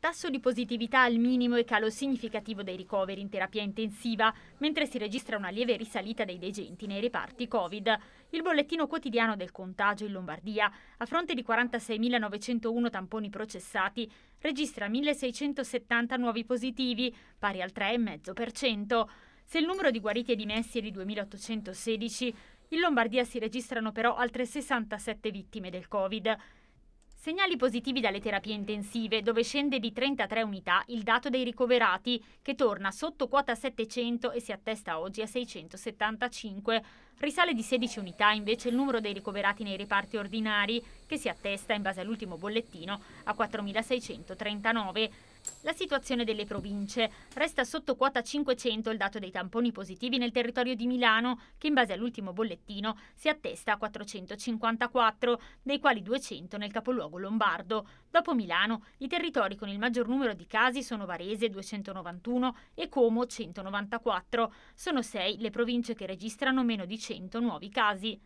Tasso di positività al minimo e calo significativo dei ricoveri in terapia intensiva, mentre si registra una lieve risalita dei degenti nei reparti Covid. Il bollettino quotidiano del contagio in Lombardia, a fronte di 46.901 tamponi processati, registra 1.670 nuovi positivi, pari al 3,5%. Se il numero di guariti e dimessi è di 2.816, in Lombardia si registrano però altre 67 vittime del Covid. Segnali positivi dalle terapie intensive, dove scende di 33 unità il dato dei ricoverati, che torna sotto quota 700 e si attesta oggi a 675. Risale di 16 unità invece il numero dei ricoverati nei reparti ordinari, che si attesta, in base all'ultimo bollettino, a 4.639. La situazione delle province. Resta sotto quota 500 il dato dei tamponi positivi nel territorio di Milano, che in base all'ultimo bollettino si attesta a 454, dei quali 200 nel capoluogo lombardo. Dopo Milano, i territori con il maggior numero di casi sono Varese 291 e Como 194. Sono sei le province che registrano meno di 100 nuovi casi.